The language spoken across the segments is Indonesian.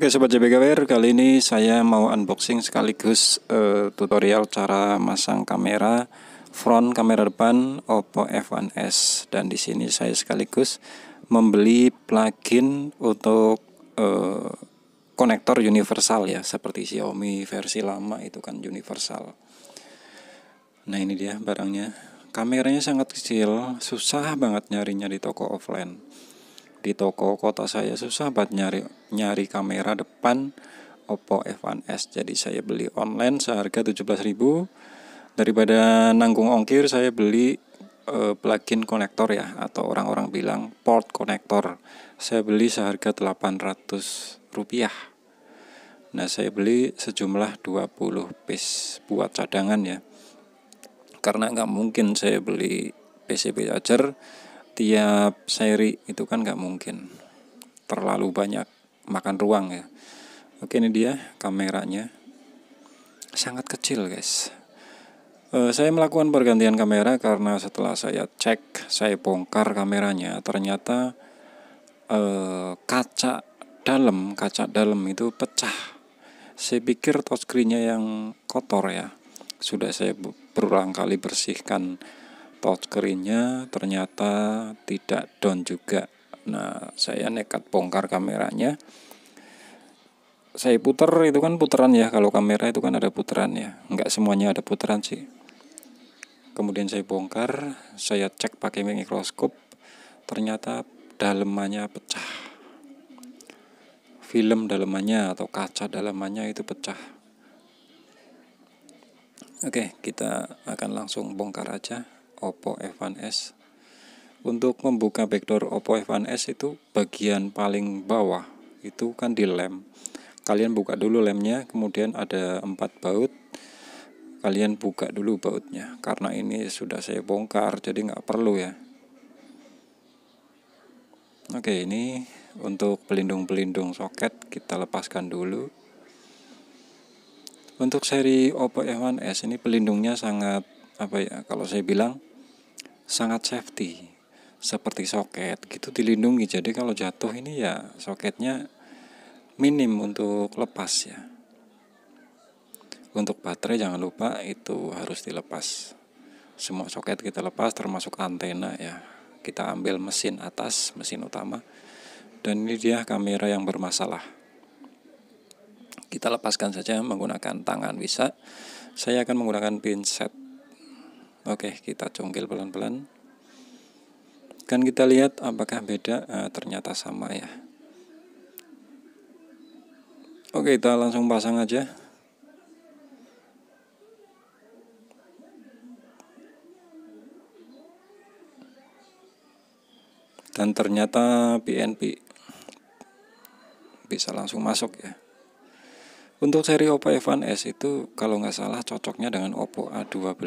Oke Sobat JBKWR, kali ini saya mau unboxing sekaligus uh, tutorial cara masang kamera front kamera depan Oppo F1S dan di sini saya sekaligus membeli plugin untuk uh, konektor universal ya seperti Xiaomi versi lama itu kan universal. Nah ini dia barangnya. Kameranya sangat kecil, susah banget nyarinya di toko offline di toko kota saya susah buat nyari nyari kamera depan Oppo F1S jadi saya beli online seharga 17.000 daripada nanggung ongkir saya beli uh, plugin konektor ya atau orang-orang bilang port konektor saya beli seharga 800 rupiah nah saya beli sejumlah 20 piece buat cadangan ya karena nggak mungkin saya beli PCB charger tiap seri itu kan nggak mungkin terlalu banyak makan ruang ya oke ini dia kameranya sangat kecil guys e, saya melakukan pergantian kamera karena setelah saya cek saya bongkar kameranya ternyata e, kaca dalam kaca dalam itu pecah saya pikir touchscreennya yang kotor ya sudah saya berulang kali bersihkan Pot keringnya ternyata tidak down juga. Nah, saya nekat bongkar kameranya. Saya putar itu kan putaran ya, kalau kamera itu kan ada putaran ya. Enggak semuanya ada putaran sih. Kemudian saya bongkar, saya cek pakai mikroskop. Ternyata dalemannya pecah. Film dalemannya atau kaca dalemannya itu pecah. Oke, kita akan langsung bongkar aja. Oppo F1S untuk membuka backdoor Oppo F1S itu bagian paling bawah itu kan di lem kalian buka dulu lemnya kemudian ada empat baut kalian buka dulu bautnya karena ini sudah saya bongkar jadi nggak perlu ya oke ini untuk pelindung-pelindung soket kita lepaskan dulu untuk seri Oppo F1s ini pelindungnya sangat apa ya kalau saya bilang sangat safety seperti soket gitu dilindungi jadi kalau jatuh ini ya soketnya minim untuk lepas ya untuk baterai jangan lupa itu harus dilepas semua soket kita lepas termasuk antena ya kita ambil mesin atas mesin utama dan ini dia kamera yang bermasalah kita lepaskan saja menggunakan tangan bisa saya akan menggunakan pinset Oke, kita congkel pelan-pelan. Kan kita lihat apakah beda? Nah, ternyata sama ya. Oke, kita langsung pasang aja. Dan ternyata PNP bisa langsung masuk ya. Untuk seri Oppo F1S itu kalau nggak salah cocoknya dengan Oppo A12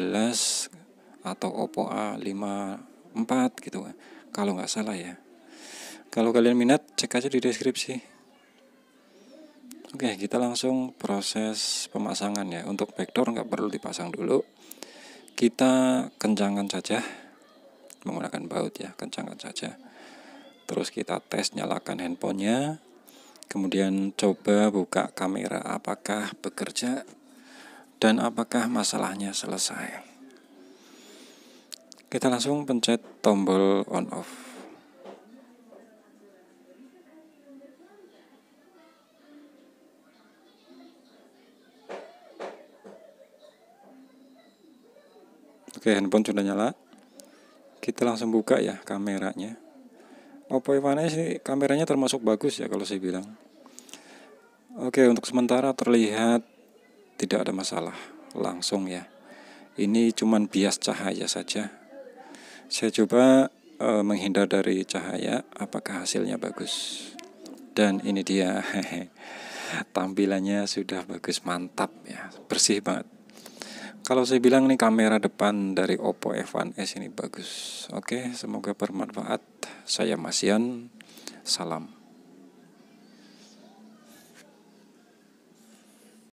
atau Oppo A54 gitu kalau nggak salah ya kalau kalian minat cek aja di deskripsi oke kita langsung proses pemasangan ya untuk backdoor nggak perlu dipasang dulu kita kencangkan saja menggunakan baut ya kencangkan saja terus kita tes nyalakan handphonenya kemudian coba buka kamera apakah bekerja dan apakah masalahnya selesai kita langsung pencet tombol on off. Oke, handphone sudah nyala. Kita langsung buka ya kameranya. Oppo f sih kameranya termasuk bagus ya kalau saya bilang. Oke, untuk sementara terlihat tidak ada masalah langsung ya. Ini cuman bias cahaya saja. Saya coba e, menghindar dari cahaya, apakah hasilnya bagus? Dan ini dia. Tampilannya sudah bagus, mantap ya. Bersih banget. Kalau saya bilang nih kamera depan dari Oppo F1S ini bagus. Oke, semoga bermanfaat. Saya Masian. Salam.